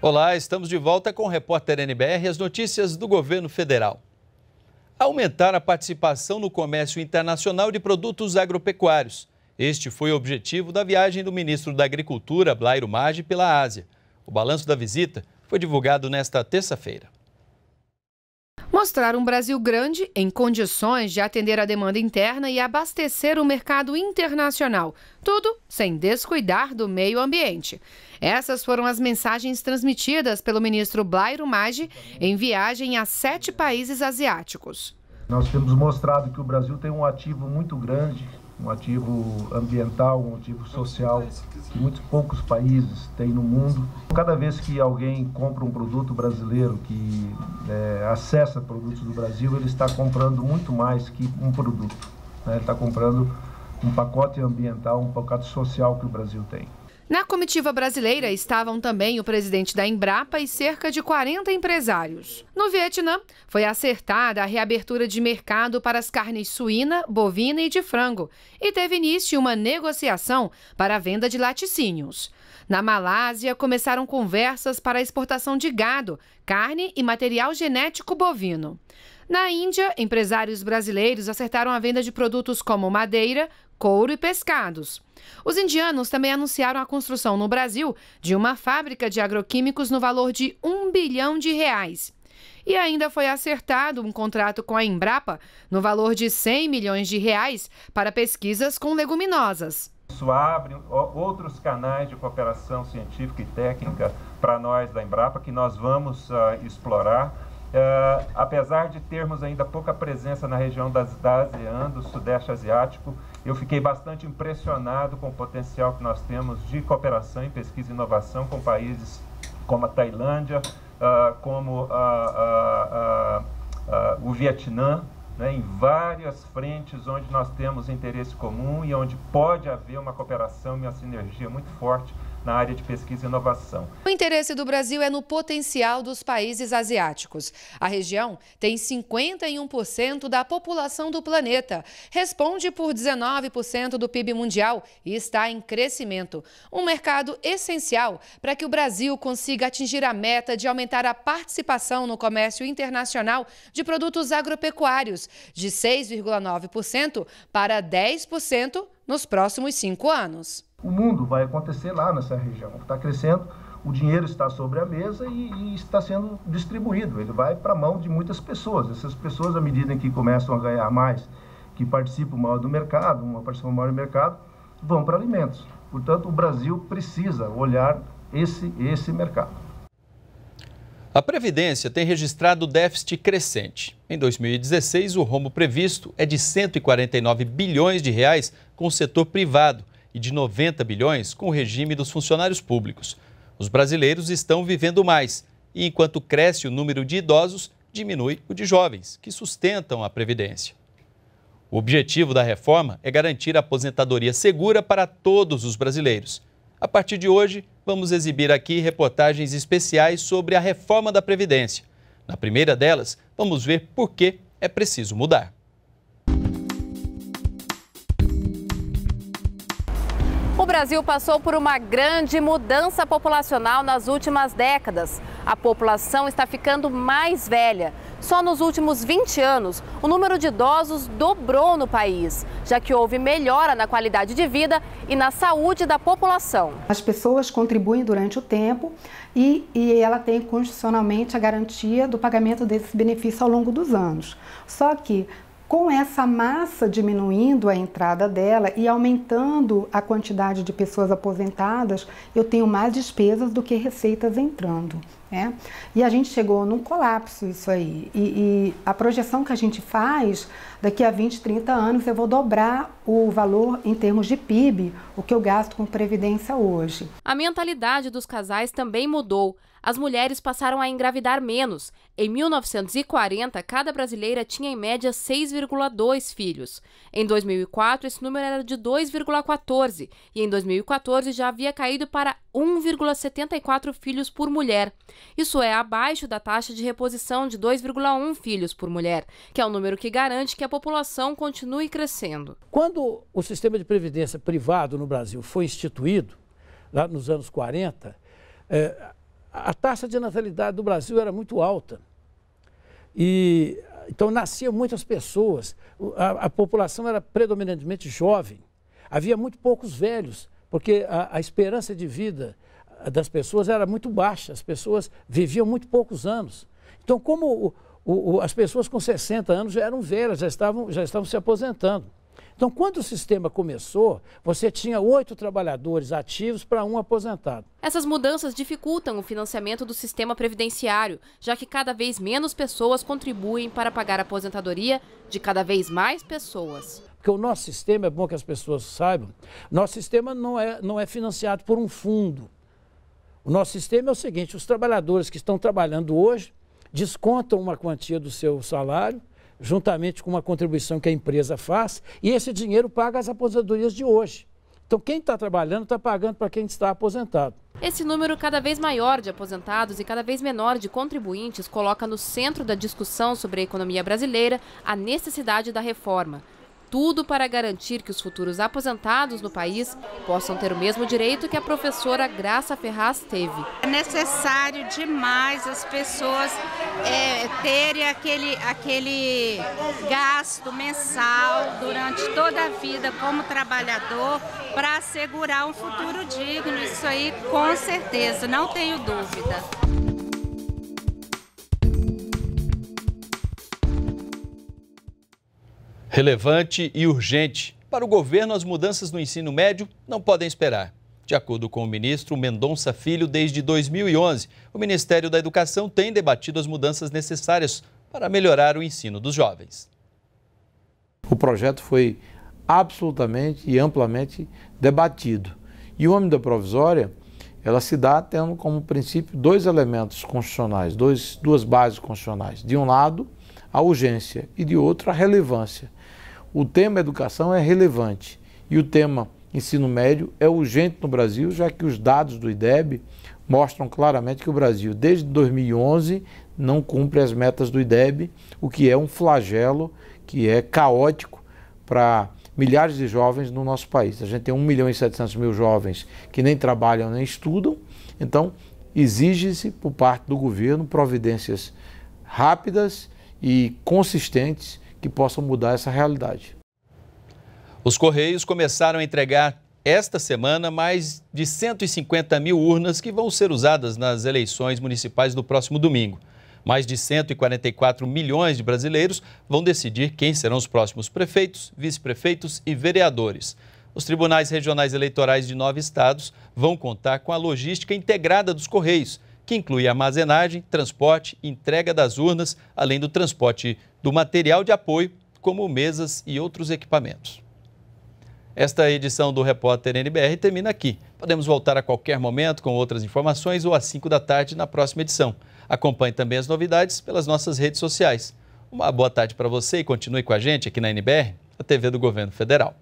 Olá, estamos de volta com o repórter NBR e as notícias do governo federal. Aumentar a participação no comércio internacional de produtos agropecuários. Este foi o objetivo da viagem do ministro da Agricultura, Blairo Maggi, pela Ásia. O balanço da visita foi divulgado nesta terça-feira. Mostrar um Brasil grande em condições de atender a demanda interna e abastecer o mercado internacional. Tudo sem descuidar do meio ambiente. Essas foram as mensagens transmitidas pelo ministro Blairo Maggi em viagem a sete países asiáticos. Nós temos mostrado que o Brasil tem um ativo muito grande um ativo ambiental, um ativo social que muitos poucos países têm no mundo. Cada vez que alguém compra um produto brasileiro, que é, acessa produtos do Brasil, ele está comprando muito mais que um produto. Né? Ele está comprando um pacote ambiental, um pacote social que o Brasil tem. Na comitiva brasileira estavam também o presidente da Embrapa e cerca de 40 empresários. No Vietnã, foi acertada a reabertura de mercado para as carnes suína, bovina e de frango e teve início uma negociação para a venda de laticínios. Na Malásia, começaram conversas para a exportação de gado, carne e material genético bovino. Na Índia, empresários brasileiros acertaram a venda de produtos como madeira, couro e pescados. Os indianos também anunciaram a construção no Brasil de uma fábrica de agroquímicos no valor de um bilhão de reais. E ainda foi acertado um contrato com a Embrapa no valor de 100 milhões de reais para pesquisas com leguminosas. Isso abre outros canais de cooperação científica e técnica para nós da Embrapa que nós vamos uh, explorar Uh, apesar de termos ainda pouca presença na região das, da ASEAN, do Sudeste Asiático, eu fiquei bastante impressionado com o potencial que nós temos de cooperação em pesquisa e inovação com países como a Tailândia, uh, como o Vietnã, né, em várias frentes onde nós temos interesse comum e onde pode haver uma cooperação e uma sinergia muito forte na área de pesquisa e inovação. O interesse do Brasil é no potencial dos países asiáticos. A região tem 51% da população do planeta, responde por 19% do PIB mundial e está em crescimento. Um mercado essencial para que o Brasil consiga atingir a meta de aumentar a participação no comércio internacional de produtos agropecuários de 6,9% para 10% nos próximos cinco anos. O mundo vai acontecer lá nessa região. Está crescendo, o dinheiro está sobre a mesa e, e está sendo distribuído. Ele vai para a mão de muitas pessoas. Essas pessoas, à medida que começam a ganhar mais, que participam maior do mercado, uma participação maior do mercado, vão para alimentos. Portanto, o Brasil precisa olhar esse, esse mercado. A Previdência tem registrado déficit crescente. Em 2016, o rombo previsto é de 149 bilhões de reais com o setor privado e de 90 bilhões com o regime dos funcionários públicos. Os brasileiros estão vivendo mais e, enquanto cresce o número de idosos, diminui o de jovens, que sustentam a Previdência. O objetivo da reforma é garantir a aposentadoria segura para todos os brasileiros. A partir de hoje, vamos exibir aqui reportagens especiais sobre a reforma da Previdência. Na primeira delas, vamos ver por que é preciso mudar. O Brasil passou por uma grande mudança populacional nas últimas décadas. A população está ficando mais velha. Só nos últimos 20 anos, o número de idosos dobrou no país, já que houve melhora na qualidade de vida e na saúde da população. As pessoas contribuem durante o tempo e, e ela tem constitucionalmente a garantia do pagamento desse benefício ao longo dos anos. Só que com essa massa diminuindo a entrada dela e aumentando a quantidade de pessoas aposentadas, eu tenho mais despesas do que receitas entrando. Né? E a gente chegou num colapso isso aí. E, e, a projeção que a gente faz, daqui a 20, 30 anos, eu vou dobrar o valor em termos de PIB, o que eu gasto com previdência hoje. A mentalidade dos casais também mudou. As mulheres passaram a engravidar menos. Em 1940, cada brasileira tinha em média 6,2 filhos. Em 2004, esse número era de 2,14 e em 2014 já havia caído para 1,74 filhos por mulher. Isso é abaixo da taxa de reposição de 2,1 filhos por mulher, que é o número que garante que a população continue crescendo. Quando o sistema de previdência privado no Brasil foi instituído, lá nos anos 40, é, a taxa de natalidade do Brasil era muito alta. E então nasciam muitas pessoas, a, a, população era predominantemente jovem, havia muito poucos velhos, porque a, a esperança de vida das pessoas era muito baixa, as pessoas viviam muito poucos anos. Então, como o, o, as pessoas com 60 anos já eram velhas, já estavam, já estavam se aposentando. Então, quando o sistema começou, você tinha oito trabalhadores ativos para um aposentado. Essas mudanças dificultam o financiamento do sistema previdenciário, já que cada vez menos pessoas contribuem para pagar a aposentadoria de cada vez mais pessoas. Porque o nosso sistema, é bom que as pessoas saibam, nosso sistema não é, não é financiado por um fundo. O nosso sistema é o seguinte: os trabalhadores que estão trabalhando hoje descontam uma quantia do seu salário, juntamente com uma contribuição que a empresa faz, e esse dinheiro paga as aposentadorias de hoje. Então, quem está trabalhando está pagando para quem está aposentado. Esse número cada vez maior de aposentados e cada vez menor de contribuintes coloca no centro da discussão sobre a economia brasileira a necessidade da reforma tudo para garantir que os futuros aposentados no país possam ter o mesmo direito que a professora Graça Ferraz teve. É necessário demais as pessoas é, terem aquele, aquele gasto mensal durante toda a vida como trabalhador para assegurar um futuro digno. Isso aí, com certeza, não tenho dúvida. Relevante e urgente. Para o governo, as mudanças no ensino médio não podem esperar. De acordo com o ministro Mendonça Filho, desde 2011, o Ministério da Educação tem debatido as mudanças necessárias para melhorar o ensino dos jovens. O projeto foi absolutamente e amplamente debatido. E o âmbito da provisória, ela se dá tendo como princípio dois elementos constitucionais, dois, duas bases constitucionais. De um lado, a urgência e de outro, a relevância o tema educação é relevante e o tema ensino médio é urgente no Brasil, já que os dados do IDEB mostram claramente que o Brasil, desde 2011, não cumpre as metas do IDEB, o que é um flagelo que é caótico para milhares de jovens no nosso país. A gente tem 1 milhão e 700 mil jovens que nem trabalham nem estudam, então exige-se por parte do governo providências rápidas e consistentes que possam mudar essa realidade. Os Correios começaram a entregar esta semana mais de 150 mil urnas que vão ser usadas nas eleições municipais do próximo domingo. Mais de 144 milhões de brasileiros vão decidir quem serão os próximos prefeitos, vice-prefeitos e vereadores. Os tribunais regionais eleitorais de nove estados vão contar com a logística integrada dos Correios que inclui armazenagem, transporte, entrega das urnas, além do transporte do material de apoio, como mesas e outros equipamentos. Esta edição do Repórter NBR termina aqui. Podemos voltar a qualquer momento com outras informações ou às 5 da tarde na próxima edição. Acompanhe também as novidades pelas nossas redes sociais. Uma boa tarde para você e continue com a gente aqui na NBR, a TV do Governo Federal.